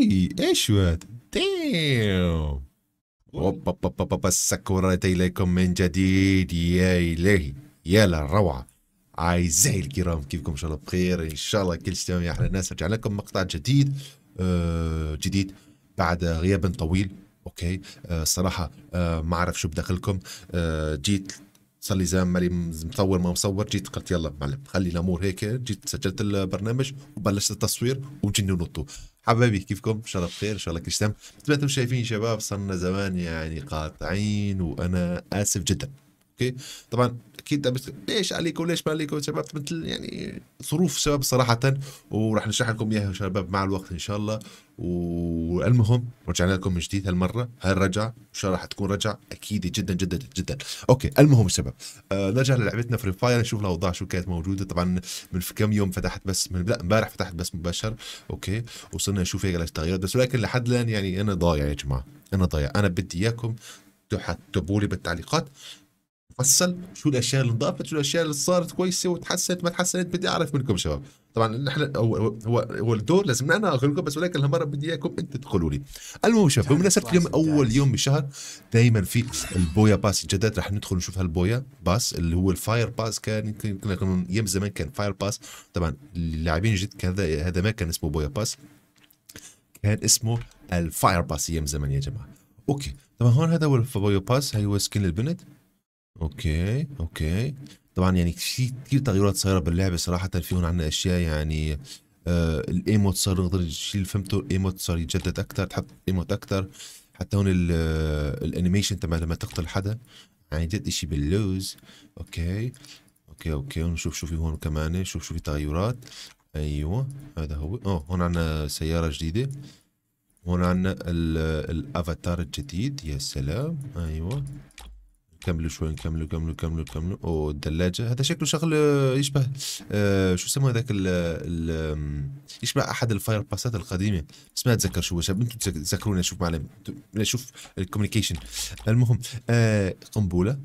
اي ايش هذا ديم اوبا بابا اليكم من جديد يا الهي يا للروعه اعزائي الكرام كيفكم ان شاء الله بخير ان شاء الله كل شيء تمام يا احلى ناس رجعنا لكم مقطع جديد آه جديد بعد غياب طويل اوكي الصراحه آه ما اعرف شو بدخلكم آه جيت صلي لي زمان مالي مصور ما مصور جيت قلت يلا معلم خلي الامور هيك جيت سجلت البرنامج وبلشت التصوير وجنوا نطوا حبايبي كيفكم ان شاء الله بخير ان شاء الله كل تمام مثل ما انتم شايفين شباب صرنا زمان يعني قاطعين وانا اسف جدا اوكي طبعا اكيد بس ليش عليكم ليش ما عليكم شباب مثل يعني ظروف شباب صراحه وراح نشرح لكم اياها شباب مع الوقت ان شاء الله والمهم رجعنا لكم من جديد هالمره الرجع ان شاء الله راح تكون رجعه اكيد جدا جدا جدا اوكي المهم شباب آه نرجع للعبتنا فري فاير نشوف الاوضاع شو كانت موجوده طبعا من كم يوم فتحت بس من لا امبارح فتحت بس مباشر اوكي وصلنا نشوف هيك تغييرات بس ولكن لحد الان يعني انا ضايع يا جماعه انا ضايع انا بدي اياكم تكتبوا لي بالتعليقات مفصل شو الاشياء اللي انضافت شو الاشياء اللي صارت كويسه وتحسنت ما تحسنت بدي اعرف منكم شباب طبعا نحن هو هو, هو الدور لازم انا اغلقكم بس ولكن هالمره بدي اياكم انتم تدخلوا لي المهم شباب بمناسبه اليوم اول يوم بالشهر دائما في البويا باس الجداد رح ندخل نشوف هالبويا باس اللي هو الفاير باس كان يمكن ايام زمان كان فاير باس طبعا اللاعبين جد كان هذا هذا ما كان اسمه بويا باس كان اسمه الفاير باس ايام زمان يا جماعه اوكي طبعا هون هذا هو الفاير باس هي هو سكين البنت أوكي، أوكي. طبعًا يعني في كثير تغييرات صايرة باللعبه صراحةً، في هون عندنا أشياء يعني آه الايموت صار نقدر نشيل فهمته، الايموت صار يتجدد اكثر تحط ايموت اكثر حتى هون ال آه، تبع لمّا تقتل حدا، يعني جد إشي باللوز، أوكي، أوكي، أوكي، ونشوف شو في هون كمان، شوف شو في تغيرات، أيوه، هذا هو، آه هون عندنا سيارة جديدة، هون عندنا ال آه، الجديد، يا سلام، أيوه. كملوا شوي نكملوا كملوا كملوا او الدلاجه هذا شكله شغل آه، يشبه آه شو يسموه هذاك يشبه احد الفاير باسات القديمه بس ما اتذكر شو شباب انتم تذكروني شوف معلم نشوف الكوميونيكيشن المهم آه قنبله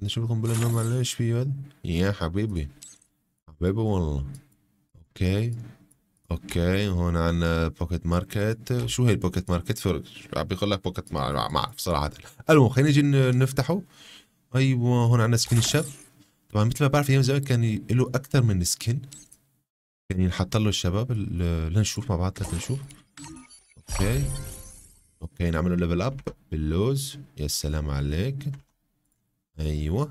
انا شوف القنبله اللي ايش فيه يا حبيبي حبيبي والله اوكي اوكي هون عندنا بوكيت ماركت شو هي البوكيت ماركت فرق عم بيقول لك بوكيت ما ما اعرف صراحه المهم خلينا نجي نفتحه ايوه هون عندنا سكين الشاب طبعا مثل ما بعرف ايام زمان كان له اكثر من سكين كان ينحط له الشباب لنشوف مع بعض لنشوف اوكي اوكي نعمل له ليفل اب باللوز يا سلام عليك ايوه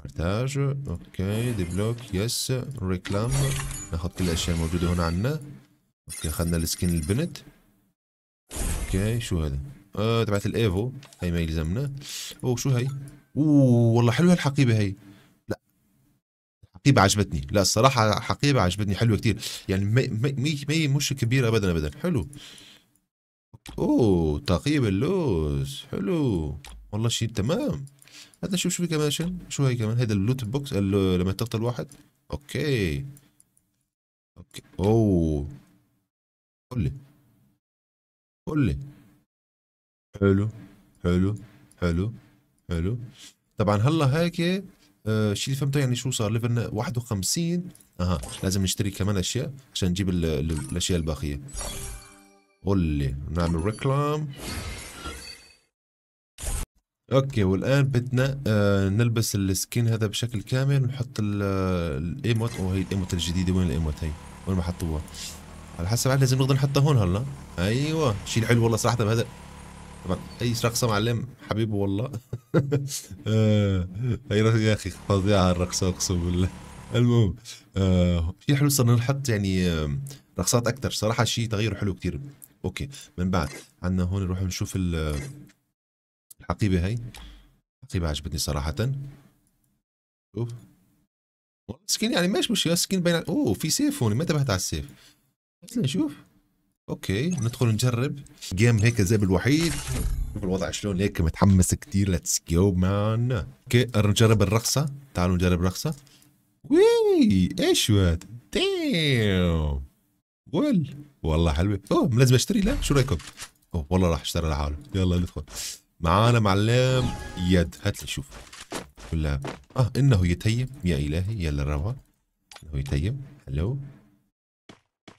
بارتاج اوكي بلوك يس ريكلام ناخد كل الاشياء الموجوده هنا عندنا اوكي اخذنا السكين البنت اوكي شو هذا آه تبعت الايفو هي ما يلزمنا او شو هي اوه والله حلوه الحقيبه هي لا الحقيبه عجبتني لا الصراحه حقيبه عجبتني حلوه كثير يعني مي مي مش كبيره ابدا ابدا حلو اوه تقييم اللوز حلو والله شيء تمام هات نشوف شو في كمان شن شو هي كمان هيدا اللوت بوكس لما تقتل واحد اوكي اوكي اوه قول لي قول لي حلو حلو حلو حلو طبعا هلا هيك الشيء آه، اللي فهمته يعني شو صار ليفل 51 اها لازم نشتري كمان اشياء عشان نجيب الاشياء الباقيه قول لي نعمل ريكلام اوكي والان بدنا آه نلبس السكين هذا بشكل كامل ونحط آه، الايموت او هي الايموت الجديده وين الايموت هي وين ما حطوها على حسب لازم نقدر نحطها هون هلا ايوه شيء حلو والله صراحه بهذا طبعا اي رقصه معلم حبيبي والله آه يا اخي فظيعه الرقصه اقسم بالله المهم آه شيء حلو صرنا نحط يعني آه، رقصات اكثر صراحه شيء تغير حلو كثير اوكي من بعد عندنا هون نروح نشوف ال آه، الحقيبه هي الحقيبه عجبتني صراحه شوف سكين يعني ماشي مش سكين بين اوه في سيف هون ما انتبهت على السيف بس نشوف اوكي ندخل نجرب جيم هيك زيب الوحيد شوف الوضع شلون هيك متحمس كثير ليتس جو مان اوكي نجرب الرقصه تعالوا نجرب رقصه وي ايش هذا دايم ول والله حلوه اوه لازم اشتري لا شو رايكم اوه والله راح اشتري لحاله يلا ندخل معانا معلم يد هات لي شوف ولا اه انه يتيم يا الهي يا للروعه انه يتيم هلو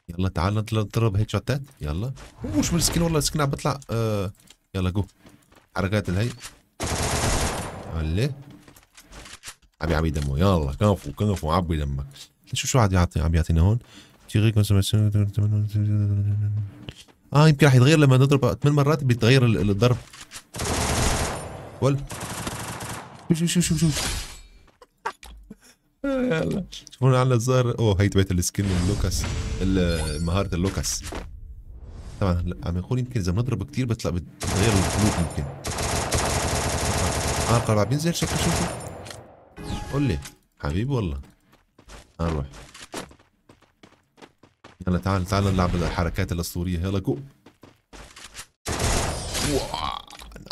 يلا تعال نضرب هيد شوتات يلا وش مسكين والله سكن عم بطلع آه يلا جو حركات الهي هلا عم يعبي دمه يلا كفو كفو عبي دمك شوف شو عاد يعطي عم يعطينا هون اه يمكن راح يتغير لما نضرب ثمان مرات بيتغير الضرب ولا شوف شوف شوف شوف يلا شوفونا على الظاهر اوه هي تبعت السكين اللوكاس مهاره اللوكاس طبعا عم يقول يمكن اذا بنضرب كثير بتطلع بتغير الخلود يمكن اه القرع بينزل شكله شوفه قول لي حبيبي والله اروح آه، يلا تعال تعال نلعب الحركات الاسطوريه يلا جو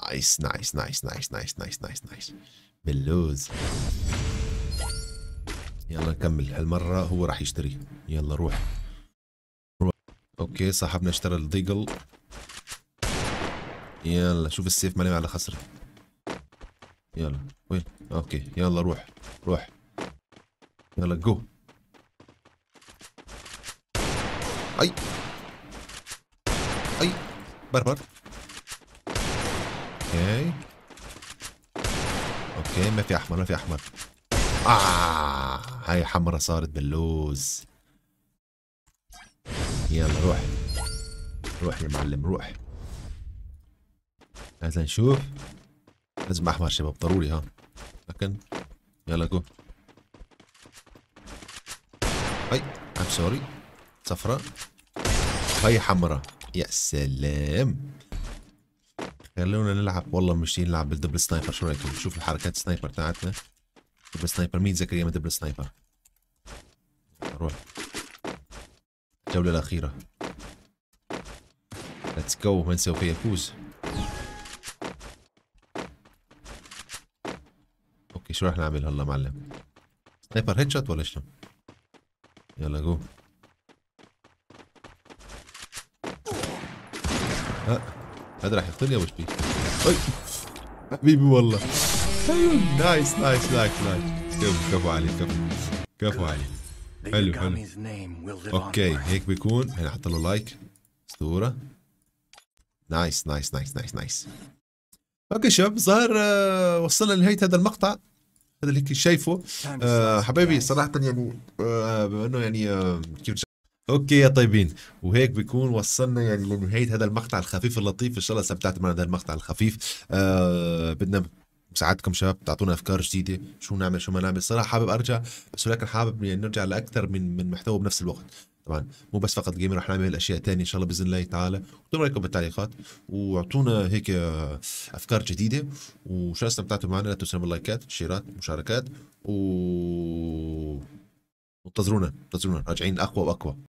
نايس نايس نايس نايس نايس نايس نايس نايس بلوز يلا نكمل هالمرة هو راح يشتري يلا روح روح اوكي صاحبنا اشترى الديجل يلا شوف السيف مالي على خسره يلا وين اوكي يلا روح روح يلا جو اي اي بربر بر. اوكي اوكي ما في احمر ما في احمر آه هاي حمرة صارت باللوز يلا روح روح يا معلم روح لازم نشوف لازم احمر شباب ضروري ها لكن يلا جو هاي ام سوري صفراء هاي حمرا يا سلام خلونا نلعب والله مش نلعب بالدبل سنايبر شو رايكم نشوف الحركات السنايبر تاعتنا دبل سنايبر مين زكريا من دبل سنايبر روح الجولة الأخيرة ليتس جو من سوف يفوز اوكي شو راح نعمل هلا معلم سنايبر هيد شوت ولا شنو يلا جو أه. هذا راح يقتلني او ايش فيه؟ حبيبي والله أيوه. نايس نايس نايس نايس كفو كفو عليه كفو كفو عليه حلو حلو اوكي هيك بيكون هنا حط له لايك صوره نايس نايس نايس نايس نايس اوكي شباب ظهر آه، وصلنا لنهايه هذا المقطع هذا اللي شايفه حبيبي آه، حبايبي صراحه يعني آه، بما انه يعني كيف اوكي يا طيبين وهيك بكون وصلنا يعني لنهايه هذا المقطع الخفيف اللطيف ان شاء الله استمتعتوا معنا هذا المقطع الخفيف آه بدنا مساعدكم شباب تعطونا افكار جديده شو نعمل شو ما نعمل صراحه حابب ارجع بس ولكن حابب يعني نرجع لاكثر من من محتوى بنفس الوقت طبعا مو بس فقط جيمر رح نعمل اشياء ثانيه ان شاء الله باذن الله تعالى اكتبوا رايكم بالتعليقات واعطونا هيك آه، افكار جديده وان شاء الله استمتعتوا معنا لا تنسوا اللايكات الشيرات المشاركات و انتظرونا انتظرونا راجعين اقوى واقوى